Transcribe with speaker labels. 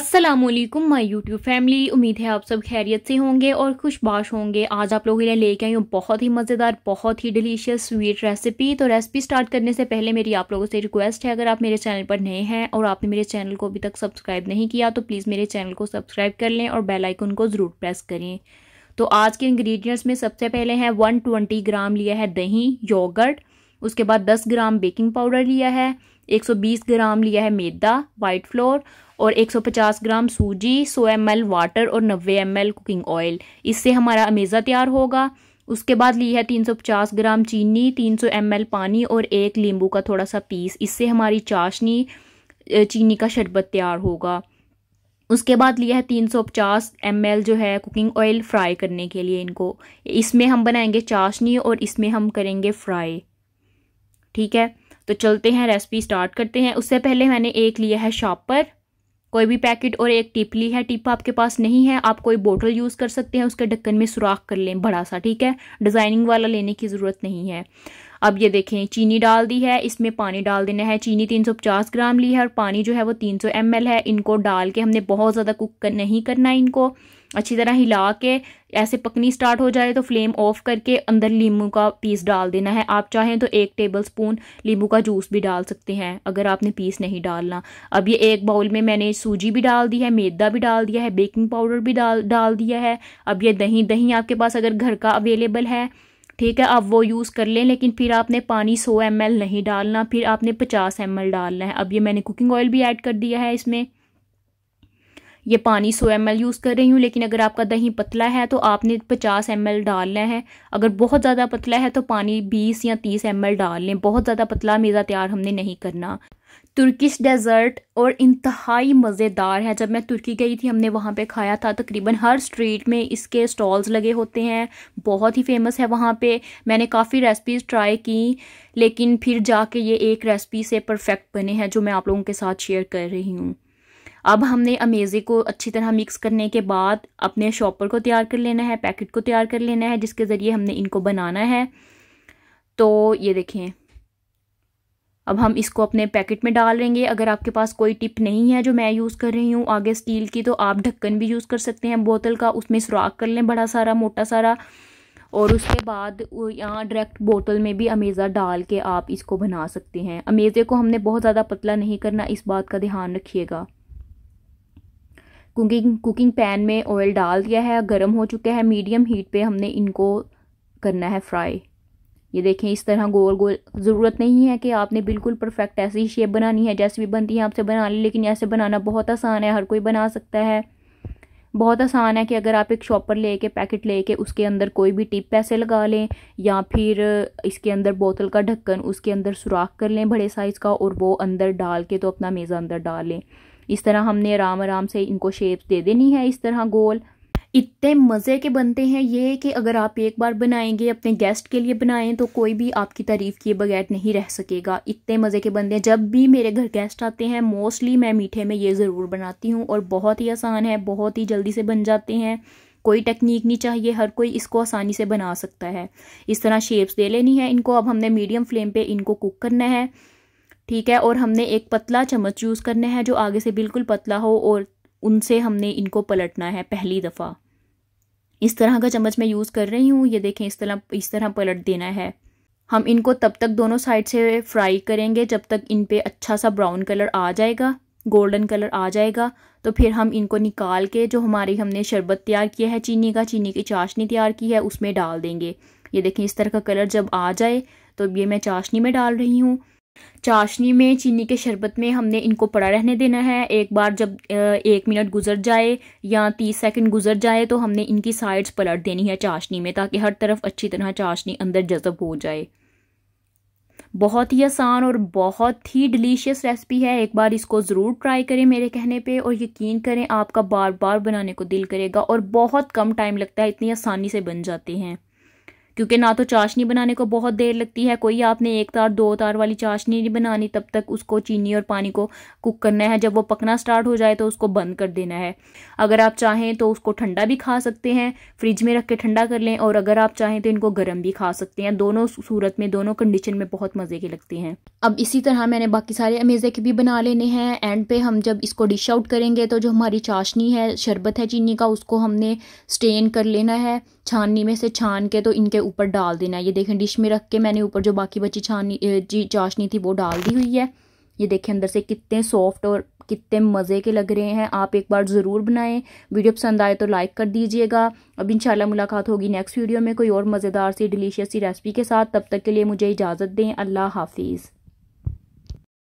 Speaker 1: Aslam my YouTube family उम्मीद है आप सब खैरियत से होंगे और खुशबाश होंगे आज आप लोगों के लिए लेके आई हूँ बहुत ही मज़ेदार बहुत ही डिलीशियस स्वीट रेसिपी तो रेसिपी स्टार्ट करने से पहले मेरी आप लोगों से रिक्वेस्ट है अगर आप मेरे चैनल पर नए हैं और आपने मेरे चैनल को अभी तक सब्सक्राइब नहीं किया तो प्लीज़ मेरे चैनल को सब्सक्राइब कर लें और बेलाइकन को ज़रूर प्रेस करें तो आज के इंग्रीडियंट्स में सबसे पहले हैं वन ग्राम लिया है दही योगर्ट उसके बाद 10 ग्राम बेकिंग पाउडर लिया है 120 ग्राम लिया है मैदा वाइट फ्लोर और 150 ग्राम सूजी 100 एम वाटर और 90 एम कुकिंग ऑयल इससे हमारा अमेज़ा तैयार होगा उसके बाद ली है 350 ग्राम चीनी 300 एम पानी और एक नींबू का थोड़ा सा पीस इससे हमारी चाशनी चीनी का शरबत तैयार होगा उसके बाद लिया है 350 ml जो है कुकिंग ऑयल फ्राई करने के लिए इनको इसमें हम बनाएंगे चाशनी और इसमें हम करेंगे फ्राई ठीक है तो चलते हैं रेसिपी स्टार्ट करते हैं उससे पहले मैंने एक लिया है शॉपर कोई भी पैकेट और एक टिप ली है टिप आपके पास नहीं है आप कोई बोतल यूज़ कर सकते हैं उसके ढक्कन में सुराख कर लें बड़ा सा ठीक है डिज़ाइनिंग वाला लेने की ज़रूरत नहीं है अब ये देखें चीनी डाल दी है इसमें पानी डाल देना है चीनी 350 ग्राम ली है और पानी जो है वो 300 सौ है इनको डाल के हमने बहुत ज़्यादा कुक कर, नहीं करना है इनको अच्छी तरह हिला के ऐसे पकनी स्टार्ट हो जाए तो फ्लेम ऑफ करके अंदर लींबू का पीस डाल देना है आप चाहें तो एक टेबल स्पून लींबू का जूस भी डाल सकते हैं अगर आपने पीस नहीं डालना अब ये एक बाउल में मैंने सूजी भी डाल दी है मैदा भी डाल दिया है बेकिंग पाउडर भी डाल डाल दिया है अब ये दही दही आपके पास अगर घर का अवेलेबल है ठीक है आप वो यूज़ कर लें लेकिन फिर आपने पानी सौ एम नहीं डालना फिर आपने पचास एम डालना है अब ये मैंने कुकिंग ऑयल भी ऐड कर दिया है इसमें ये पानी सौ एम यूज़ कर रही हूँ लेकिन अगर आपका दही पतला है तो आपने पचास एम डालना है अगर बहुत ज़्यादा पतला है तो पानी बीस या तीस एम डाल लें बहुत ज़्यादा पतला मेज़ा तैयार हमने नहीं करना तुर्किश डेज़र्ट और इंतहाई मज़ेदार है जब मैं तुर्की गई थी हमने वहाँ पे खाया था तकरीबन हर स्ट्रीट में इसके स्टॉल्स लगे होते हैं बहुत ही फेमस है वहाँ पे मैंने काफ़ी रेसिपीज़ ट्राई की लेकिन फिर जाके ये एक रेसिपी से परफेक्ट बने हैं जो मैं आप लोगों के साथ शेयर कर रही हूँ अब हमने अमेज़े को अच्छी तरह मिक्स करने के बाद अपने शॉपर को तैयार कर लेना है पैकेट को तैयार कर लेना है जिसके ज़रिए हमने इनको बनाना है तो ये देखें अब हम इसको अपने पैकेट में डाल लेंगे अगर आपके पास कोई टिप नहीं है जो मैं यूज़ कर रही हूँ आगे स्टील की तो आप ढक्कन भी यूज़ कर सकते हैं बोतल का उसमें सुराख कर लें बड़ा सारा मोटा सारा और उसके बाद यहाँ डायरेक्ट बोतल में भी अमेज़ा डाल के आप इसको बना सकते हैं अमेज़े को हमने बहुत ज़्यादा पतला नहीं करना इस बात का ध्यान रखिएगा कुकिंग कुकिंग पैन में ऑयल डाल दिया है गर्म हो चुका है मीडियम हीट पे हमने इनको करना है फ्राई ये देखें इस तरह गोल गोल ज़रूरत नहीं है कि आपने बिल्कुल परफेक्ट ऐसी ही शेप बनानी है जैसे भी बनती है आपसे बना लें लेकिन ऐसे बनाना बहुत आसान है हर कोई बना सकता है बहुत आसान है कि अगर आप एक शॉपर लेके पैकेट लेके उसके अंदर कोई भी टिप पैसे लगा लें या फिर इसके अंदर बोतल का ढक्कन उसके अंदर सुराख कर लें बड़े साइज़ का और वो अंदर डाल के तो अपना मेज़ा अंदर डाल लें इस तरह हमने आराम आराम से इनको शेप्स दे देनी है इस तरह गोल इतने मज़े के बनते हैं ये कि अगर आप एक बार बनाएंगे अपने गेस्ट के लिए बनाएं तो कोई भी आपकी तारीफ़ किए बगैर नहीं रह सकेगा इतने मज़े के बनते हैं जब भी मेरे घर गेस्ट आते हैं मोस्टली मैं मीठे में ये ज़रूर बनाती हूँ और बहुत ही आसान है बहुत ही जल्दी से बन जाते हैं कोई टेक्निक नहीं चाहिए हर कोई इसको आसानी से बना सकता है इस तरह शेप्स दे लेनी है इनको अब हमने मीडियम फ्लेम पे इनको कुक करना है ठीक है और हमने एक पतला चम्मच यूज़ करना है जो आगे से बिल्कुल पतला हो और उनसे हमने इनको पलटना है पहली दफ़ा इस तरह का चम्मच मैं यूज़ कर रही हूँ ये देखें इस तरह इस तरह पलट देना है हम इनको तब तक दोनों साइड से फ्राई करेंगे जब तक इन पर अच्छा सा ब्राउन कलर आ जाएगा गोल्डन कलर आ जाएगा तो फिर हम इनको निकाल के जो हमारी हमने शरबत तैयार किया है चीनी का चीनी की चाशनी तैयार की है उसमें डाल देंगे ये देखें इस तरह का कलर जब आ जाए तो ये मैं चाशनी में डाल रही हूँ चाशनी में चीनी के शरबत में हमने इनको पड़ा रहने देना है एक बार जब एक मिनट गुजर जाए या तीस सेकंड गुजर जाए तो हमने इनकी साइड्स पलट देनी है चाशनी में ताकि हर तरफ अच्छी तरह चाशनी अंदर जज़ब हो जाए बहुत ही आसान और बहुत ही डिलीशियस रेसिपी है एक बार इसको ज़रूर ट्राई करें मेरे कहने पे और यकीन करें आपका बार बार बनाने को दिल करेगा और बहुत कम टाइम लगता है इतनी आसानी से बन जाते हैं क्योंकि ना तो चाशनी बनाने को बहुत देर लगती है कोई आपने एक तार दो तार वाली चाशनी नहीं बनानी तब तक उसको चीनी और पानी को कुक करना है जब वो पकना स्टार्ट हो जाए तो उसको बंद कर देना है अगर आप चाहें तो उसको ठंडा भी खा सकते हैं फ्रिज में रख के ठंडा कर लें और अगर आप चाहें तो इनको गर्म भी खा सकते हैं दोनों सूरत में दोनों कंडीशन में बहुत मज़े के लगते हैं अब इसी तरह मैंने बाकी सारे अमेजे के भी बना लेने हैं एंड पे हम जब इसको डिश आउट करेंगे तो जो हमारी चाशनी है शरबत है चीनी का उसको हमने स्टेन कर लेना है छाननी में से छान के तो इनके ऊपर डाल देना है ये देखें डिश में रख के मैंने ऊपर जो बाकी बची छानी जी चाशनी थी वो डाल दी हुई है ये देखें अंदर से कितने सॉफ्ट और कितने मज़े के लग रहे हैं आप एक बार ज़रूर बनाएं वीडियो पसंद आए तो लाइक कर दीजिएगा अब इन मुलाकात होगी नेक्स्ट वीडियो में कोई और मज़ेदार सी डिलीशियस सी रेसिपी के साथ तब तक के लिए मुझे इजाज़त दें अल्लाह हाफिज़